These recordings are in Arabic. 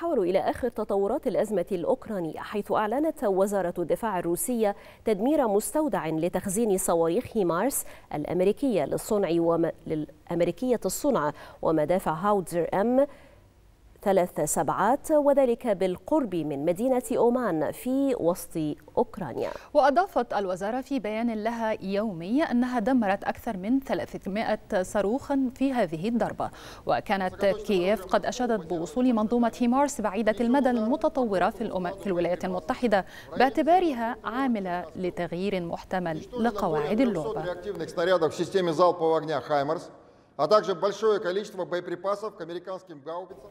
نتحول إلى آخر تطورات الأزمة الأوكرانية حيث أعلنت وزارة الدفاع الروسية تدمير مستودع لتخزين صواريخ هيمارس الأمريكية للصنع وم... للأمريكية الصنع ومدافع هاوتزر أم ثلاث سبعات وذلك بالقرب من مدينة أومان في وسط أوكرانيا وأضافت الوزارة في بيان لها يومي أنها دمرت أكثر من 300 صاروخا في هذه الضربة وكانت كييف قد أشادت بوصول منظومة هيمارس بعيدة المدى المتطورة في, الأم... في الولايات المتحدة باعتبارها عاملة لتغيير محتمل لقواعد اللعبة а также большое количество боеприпасов к американским гаубицам.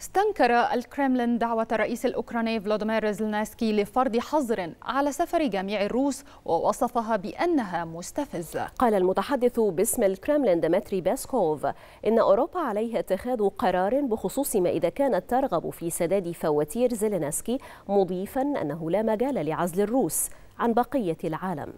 استنكر الكرملين دعوة الرئيس الأوكراني فلاديمير زلنسكي لفرض حظر على سفر جميع الروس ووصفها بأنها مستفزة قال المتحدث باسم الكرملين ديمتري باسكوف إن أوروبا عليها اتخاذ قرار بخصوص ما إذا كانت ترغب في سداد فواتير زلنسكي مضيفا أنه لا مجال لعزل الروس عن بقية العالم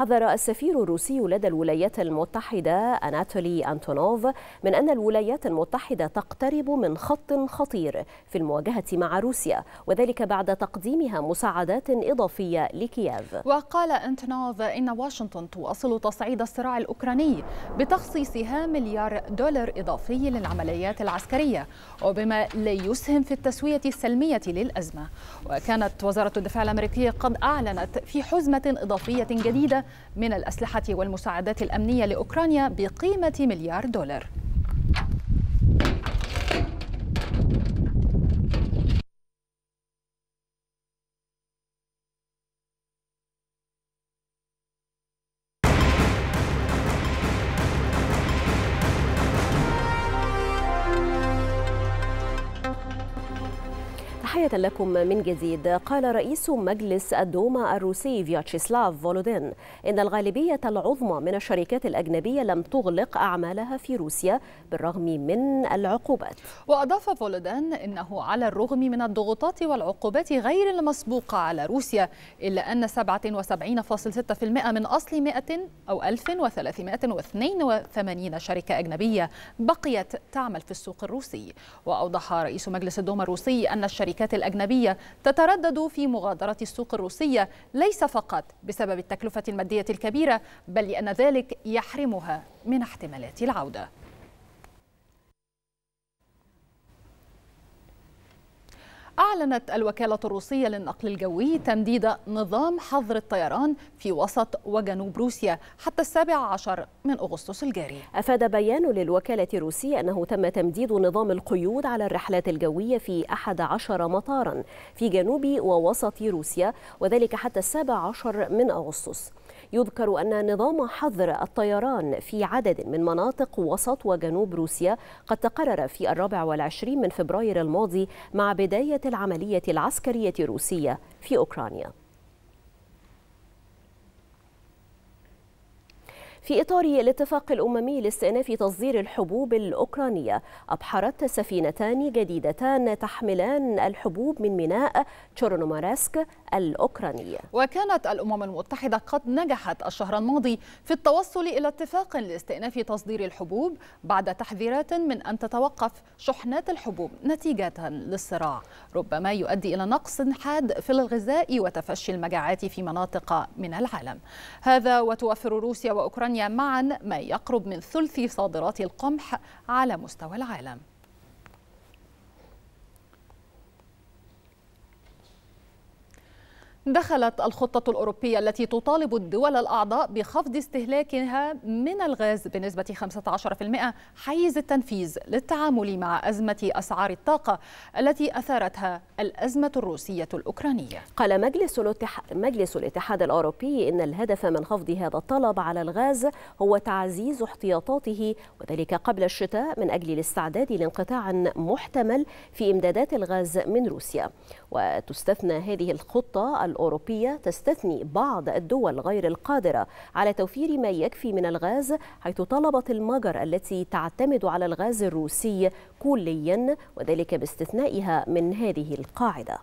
حذر السفير الروسي لدى الولايات المتحدة أناتولي أنتونوف من أن الولايات المتحدة تقترب من خط خطير في المواجهة مع روسيا وذلك بعد تقديمها مساعدات إضافية لكييف وقال أنتونوف إن واشنطن تواصل تصعيد الصراع الأوكراني بتخصيصها مليار دولار إضافي للعمليات العسكرية وبما لا يسهم في التسوية السلمية للأزمة وكانت وزارة الدفاع الأمريكية قد أعلنت في حزمة إضافية جديدة من الأسلحة والمساعدات الأمنية لأوكرانيا بقيمة مليار دولار تحية لكم من جديد قال رئيس مجلس الدوما الروسي فياتشيسلاف فولودين إن الغالبية العظمى من الشركات الأجنبية لم تغلق أعمالها في روسيا بالرغم من العقوبات وأضاف فولودين أنه على الرغم من الضغوطات والعقوبات غير المسبوقة على روسيا إلا أن 77.6% من أصل 100 أو 1382 شركة أجنبية بقيت تعمل في السوق الروسي وأوضح رئيس مجلس الدوما الروسي أن الشركات الشركات الأجنبية تتردد في مغادرة السوق الروسية ليس فقط بسبب التكلفة المادية الكبيرة بل لأن ذلك يحرمها من احتمالات العودة أعلنت الوكالة الروسية للنقل الجوي تمديد نظام حظر الطيران في وسط وجنوب روسيا حتى السابع عشر من أغسطس الجاري أفاد بيان للوكالة الروسية أنه تم تمديد نظام القيود على الرحلات الجوية في أحد عشر مطارا في جنوب ووسط روسيا وذلك حتى السابع عشر من أغسطس يذكر أن نظام حظر الطيران في عدد من مناطق وسط وجنوب روسيا قد تقرر في الرابع والعشرين من فبراير الماضي مع بداية العام العملية العسكرية الروسية في أوكرانيا في إطار الاتفاق الأممي لاستئناف تصدير الحبوب الأوكرانية أبحرت سفينتان جديدتان تحملان الحبوب من ميناء تشورنوماراسك الأوكرانية وكانت الأمم المتحدة قد نجحت الشهر الماضي في التوصل إلى اتفاق لاستئناف تصدير الحبوب بعد تحذيرات من أن تتوقف شحنات الحبوب نتيجة للصراع ربما يؤدي إلى نقص حاد في الغذاء وتفشي المجاعات في مناطق من العالم هذا وتوفر روسيا وأوكرانيا وبريطانيا معا ما يقرب من ثلث صادرات القمح على مستوى العالم دخلت الخطة الأوروبية التي تطالب الدول الأعضاء بخفض استهلاكها من الغاز بنسبة 15% حيز التنفيذ للتعامل مع أزمة أسعار الطاقة التي أثارتها الأزمة الروسية الأوكرانية قال مجلس, الاتح... مجلس الاتحاد الأوروبي إن الهدف من خفض هذا الطلب على الغاز هو تعزيز احتياطاته وذلك قبل الشتاء من أجل الاستعداد لانقطاع محتمل في إمدادات الغاز من روسيا وتستثنى هذه الخطة الأوروبية تستثني بعض الدول غير القادرة على توفير ما يكفي من الغاز حيث طلبت المجر التي تعتمد على الغاز الروسي كليا وذلك باستثنائها من هذه القاعدة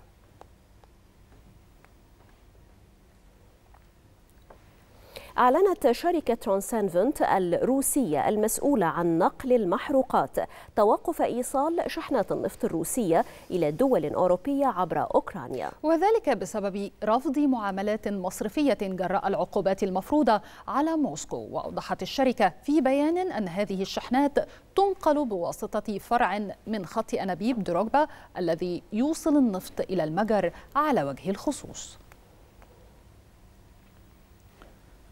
أعلنت شركة ترانسانفنت الروسية المسؤولة عن نقل المحروقات توقف إيصال شحنات النفط الروسية إلى دول أوروبية عبر أوكرانيا وذلك بسبب رفض معاملات مصرفية جراء العقوبات المفروضة على موسكو وأوضحت الشركة في بيان أن هذه الشحنات تنقل بواسطة فرع من خط أنابيب دروغبا الذي يوصل النفط إلى المجر على وجه الخصوص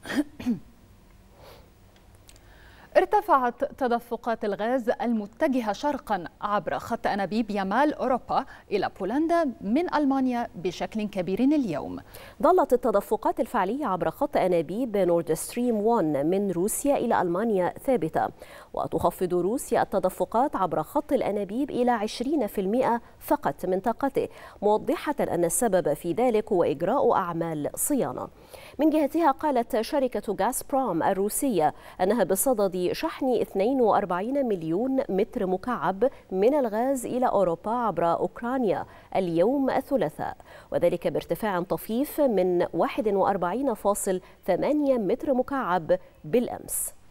咳。ارتفعت تدفقات الغاز المتجهة شرقا عبر خط أنابيب يمال أوروبا إلى بولندا من ألمانيا بشكل كبير اليوم ظلت التدفقات الفعلية عبر خط أنابيب نورد ستريم 1 من روسيا إلى ألمانيا ثابتة وتخفض روسيا التدفقات عبر خط الأنابيب إلى 20% فقط من طاقته موضحة أن السبب في ذلك هو إجراء أعمال صيانة من جهتها قالت شركة غاز بروم الروسية أنها بصدد بشحن 42 مليون متر مكعب من الغاز إلى أوروبا عبر أوكرانيا اليوم الثلاثاء وذلك بارتفاع طفيف من 41.8 متر مكعب بالأمس